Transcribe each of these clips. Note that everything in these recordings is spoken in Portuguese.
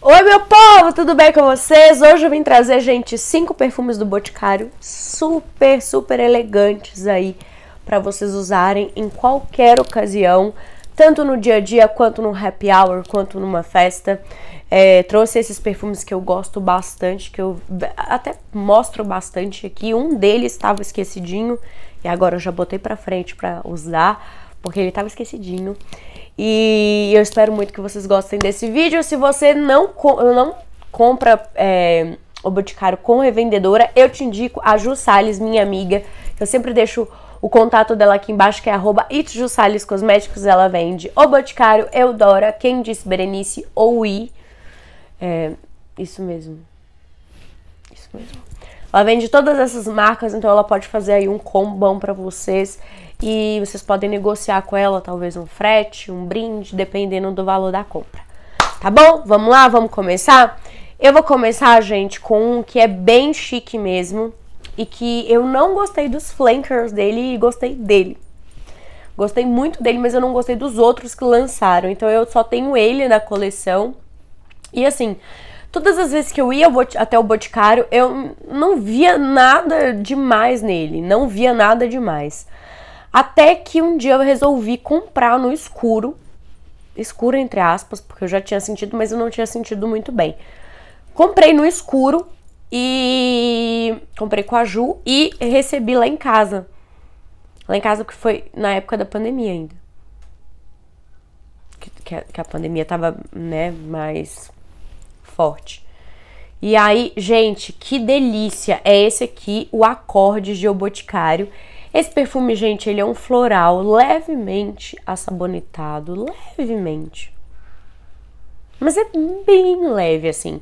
Oi, meu povo, tudo bem com vocês? Hoje eu vim trazer, gente, cinco perfumes do Boticário super, super elegantes aí para vocês usarem em qualquer ocasião, tanto no dia a dia, quanto no happy hour, quanto numa festa. É, trouxe esses perfumes que eu gosto bastante, que eu até mostro bastante aqui. Um deles estava esquecidinho e agora eu já botei pra frente pra usar, porque ele estava esquecidinho. E eu espero muito que vocês gostem desse vídeo. Se você não, co não compra é, o Boticário com revendedora, eu te indico a Ju Salles, minha amiga. Eu sempre deixo o contato dela aqui embaixo, que é arroba Cosméticos. Ela vende o Boticário, Eudora, Quem Disse Berenice ou I. É, isso mesmo. Isso mesmo. Ela vende todas essas marcas, então ela pode fazer aí um combão para vocês e vocês podem negociar com ela talvez um frete, um brinde, dependendo do valor da compra. Tá bom? Vamos lá, vamos começar? Eu vou começar, gente, com um que é bem chique mesmo e que eu não gostei dos flankers dele e gostei dele. Gostei muito dele, mas eu não gostei dos outros que lançaram. Então eu só tenho ele na coleção. E assim, Todas as vezes que eu ia até o Boticário, eu não via nada demais nele, não via nada demais. Até que um dia eu resolvi comprar no escuro, escuro entre aspas, porque eu já tinha sentido, mas eu não tinha sentido muito bem. Comprei no escuro e comprei com a Ju e recebi lá em casa. Lá em casa que foi na época da pandemia ainda. Que, que a, pandemia tava, né, mais forte. E aí, gente, que delícia! É esse aqui, o Acorde Geoboticário. Esse perfume, gente, ele é um floral levemente assabonetado, levemente. Mas é bem leve, assim.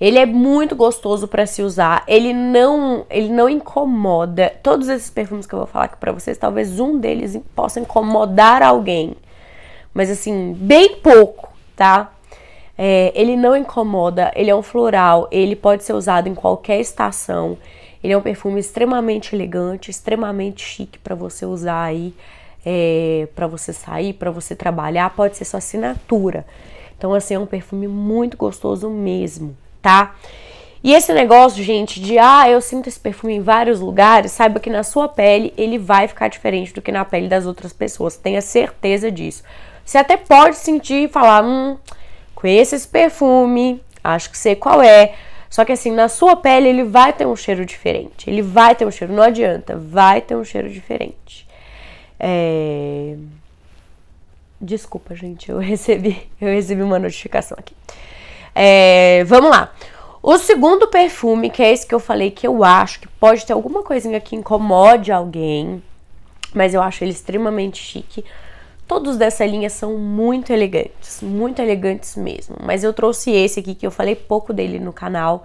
Ele é muito gostoso para se usar, ele não, ele não incomoda. Todos esses perfumes que eu vou falar aqui para vocês, talvez um deles possa incomodar alguém. Mas assim, bem pouco, tá? É, ele não incomoda, ele é um floral, ele pode ser usado em qualquer estação. Ele é um perfume extremamente elegante, extremamente chique para você usar aí, é, para você sair, para você trabalhar, pode ser sua assinatura. Então, assim, é um perfume muito gostoso mesmo, tá? E esse negócio, gente, de ah, eu sinto esse perfume em vários lugares, saiba que na sua pele ele vai ficar diferente do que na pele das outras pessoas, tenha certeza disso. Você até pode sentir e falar, hum, Conheça esse perfume, acho que sei qual é. Só que assim, na sua pele ele vai ter um cheiro diferente. Ele vai ter um cheiro, não adianta, vai ter um cheiro diferente. É... Desculpa, gente, eu recebi, eu recebi uma notificação aqui. É, vamos lá. O segundo perfume, que é esse que eu falei que eu acho que pode ter alguma coisinha que incomode alguém, mas eu acho ele extremamente chique Todos dessa linha são muito elegantes, muito elegantes mesmo. Mas eu trouxe esse aqui que eu falei pouco dele no canal.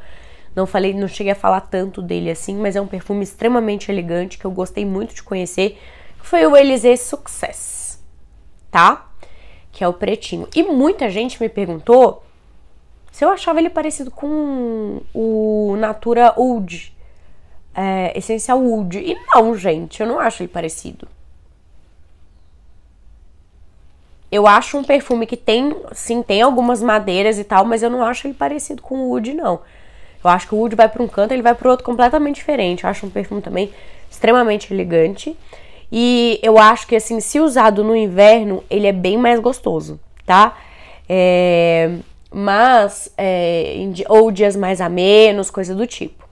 Não falei, não cheguei a falar tanto dele assim, mas é um perfume extremamente elegante que eu gostei muito de conhecer. Foi o Elysée Success, tá? Que é o pretinho. E muita gente me perguntou se eu achava ele parecido com o Natura Oud, é, Essencial Oud. E não, gente, eu não acho ele parecido. Eu acho um perfume que tem, sim, tem algumas madeiras e tal, mas eu não acho ele parecido com o Wood, não. Eu acho que o Wood vai para um canto, ele vai para outro completamente diferente. Eu acho um perfume também extremamente elegante. E eu acho que, assim, se usado no inverno, ele é bem mais gostoso, tá? É, mas, é, ou dias mais amenos, coisa do tipo.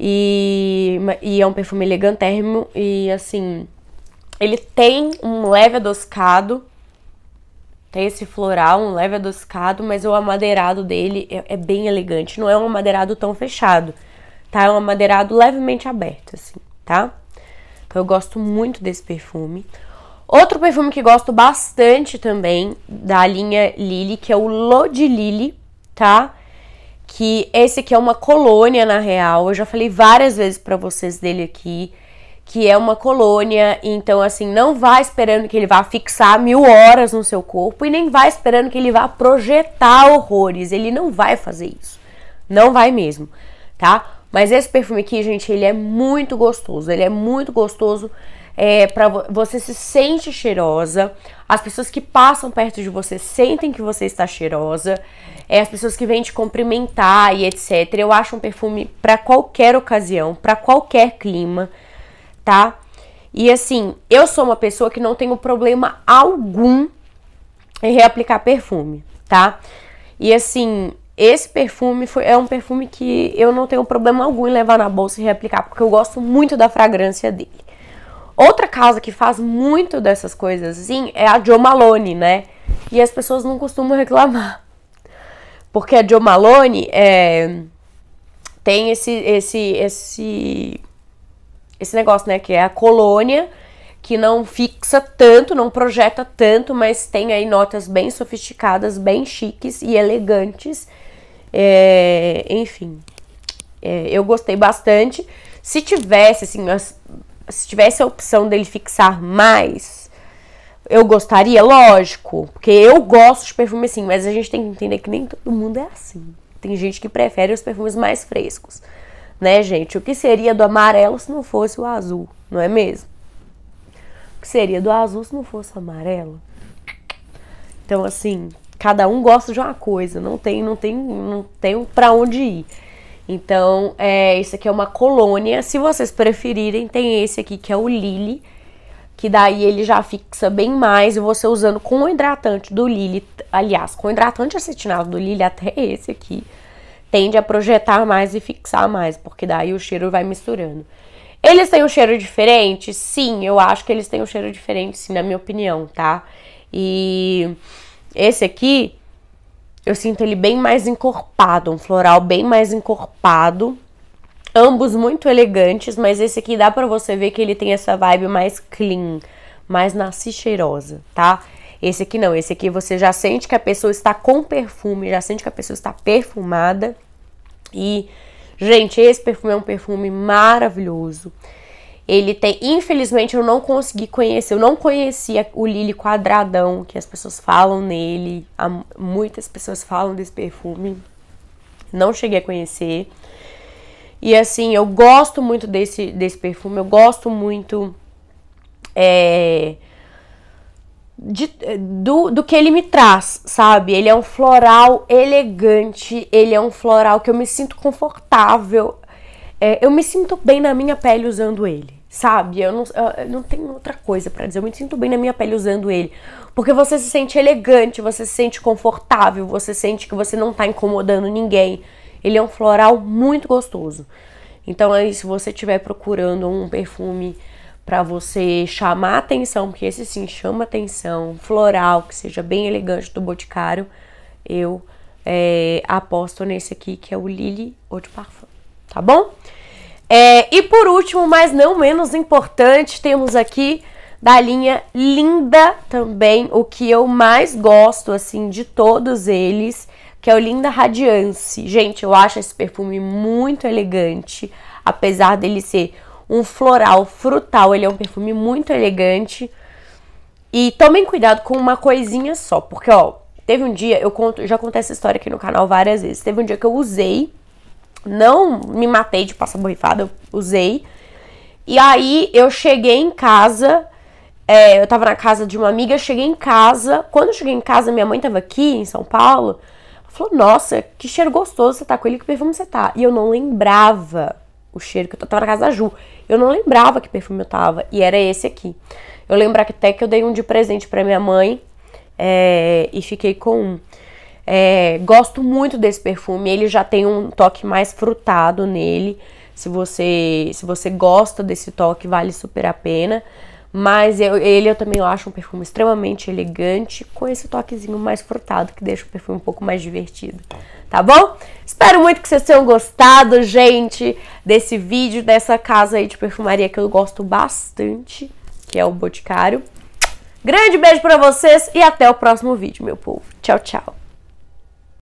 E, e é um perfume elegantérrimo e, assim, ele tem um leve adoscado, tem esse floral, um leve adocicado, mas o amadeirado dele é, é bem elegante. Não é um amadeirado tão fechado, tá? É um amadeirado levemente aberto, assim, tá? Então eu gosto muito desse perfume. Outro perfume que gosto bastante também da linha Lily, que é o Lodi Lily, tá? Que esse aqui é uma colônia na real. Eu já falei várias vezes para vocês dele aqui que é uma colônia, então assim, não vá esperando que ele vá fixar mil horas no seu corpo e nem vá esperando que ele vá projetar horrores. Ele não vai fazer isso. Não vai mesmo, tá? Mas esse perfume aqui, gente, ele é muito gostoso. Ele é muito gostoso. É, para você se sente cheirosa. As pessoas que passam perto de você sentem que você está cheirosa. É, as pessoas que vêm te cumprimentar e etc. Eu acho um perfume para qualquer ocasião, para qualquer clima tá? E assim, eu sou uma pessoa que não tenho problema algum em reaplicar perfume, tá? E assim, esse perfume foi, é um perfume que eu não tenho problema algum em levar na bolsa e reaplicar, porque eu gosto muito da fragrância dele. Outra causa que faz muito dessas coisas assim é a Jo Malone, né? E as pessoas não costumam reclamar. Porque a Jo Malone é, tem esse, esse, esse esse negócio, né? Que é a colônia que não fixa tanto, não projeta tanto, mas tem aí notas bem sofisticadas, bem chiques e elegantes. É, enfim, é, eu gostei bastante. Se tivesse, assim, se tivesse a opção dele fixar mais, eu gostaria, lógico, porque eu gosto de perfume assim, mas a gente tem que entender que nem todo mundo é assim. Tem gente que prefere os perfumes mais frescos né, gente? O que seria do amarelo se não fosse o azul, não é mesmo? O que seria do azul se não fosse o amarelo? Então, assim, cada um gosta de uma coisa, não tem, não tem, não tem para onde ir. Então, é, isso aqui é uma colônia. Se vocês preferirem, tem esse aqui que é o Lily, que daí ele já fixa bem mais. E você usando com o hidratante do Lily, aliás, com o hidratante acetinado do Lily, até esse aqui, tende a projetar mais e fixar mais, porque daí o cheiro vai misturando. Eles têm um cheiro diferente? Sim, eu acho que eles têm um cheiro diferente, sim, na minha opinião, tá? E esse aqui, eu sinto ele bem mais encorpado, um floral bem mais encorpado. Ambos muito elegantes, mas esse aqui dá pra você ver que ele tem essa vibe mais clean, mais nasci cheirosa, tá? Esse aqui não, esse aqui você já sente que a pessoa está com perfume, já sente que a pessoa está perfumada. E, gente, esse perfume é um perfume maravilhoso. Ele tem, infelizmente, eu não consegui conhecer, eu não conhecia o Lily Quadradão, que as pessoas falam nele, muitas pessoas falam desse perfume. Não cheguei a conhecer. E assim, eu gosto muito desse, desse perfume, eu gosto muito é, de, do, do que ele me traz, sabe? Ele é um floral elegante, ele é um floral que eu me sinto confortável. É, eu me sinto bem na minha pele usando ele, sabe? Eu não, eu não tenho outra coisa para dizer. Eu me sinto bem na minha pele usando ele. Porque você se sente elegante, você se sente confortável, você sente que você não tá incomodando ninguém. Ele é um floral muito gostoso. Então aí, se você estiver procurando um perfume para você chamar atenção, porque esse sim chama atenção, floral, que seja bem elegante do Boticário, eu é, aposto nesse aqui que é o Lily Eau de Parfum, tá bom? É, e por último, mas não menos importante, temos aqui da linha Linda também, o que eu mais gosto, assim, de todos eles, que é o Linda Radiance. Gente, eu acho esse perfume muito elegante, apesar dele ser um floral frutal. Ele é um perfume muito elegante. E tomem cuidado com uma coisinha só, porque ó, teve um dia, eu conto, já contei essa história aqui no canal várias vezes. Teve um dia que eu usei, não me matei de passar borrifada, eu usei. E aí eu cheguei em casa, é, eu tava na casa de uma amiga, cheguei em casa. Quando eu cheguei em casa, minha mãe tava aqui em São Paulo. Ela falou: Nossa, que cheiro gostoso você tá com ele, que perfume você tá? E eu não lembrava o cheiro, que eu tava na casa da Ju. Eu não lembrava que perfume eu tava. E era esse aqui. Eu lembro até que eu dei um de presente para minha mãe é, e fiquei com um. É, gosto muito desse perfume, ele já tem um toque mais frutado nele. Se você, se você gosta desse toque, vale super a pena. Mas eu, ele eu também acho um perfume extremamente elegante, com esse toquezinho mais frutado, que deixa o perfume um pouco mais divertido. Tá bom? Espero muito que vocês tenham gostado, gente, desse vídeo, dessa casa aí de perfumaria que eu gosto bastante, que é o Boticário. Grande beijo para vocês e até o próximo vídeo, meu povo. Tchau, tchau.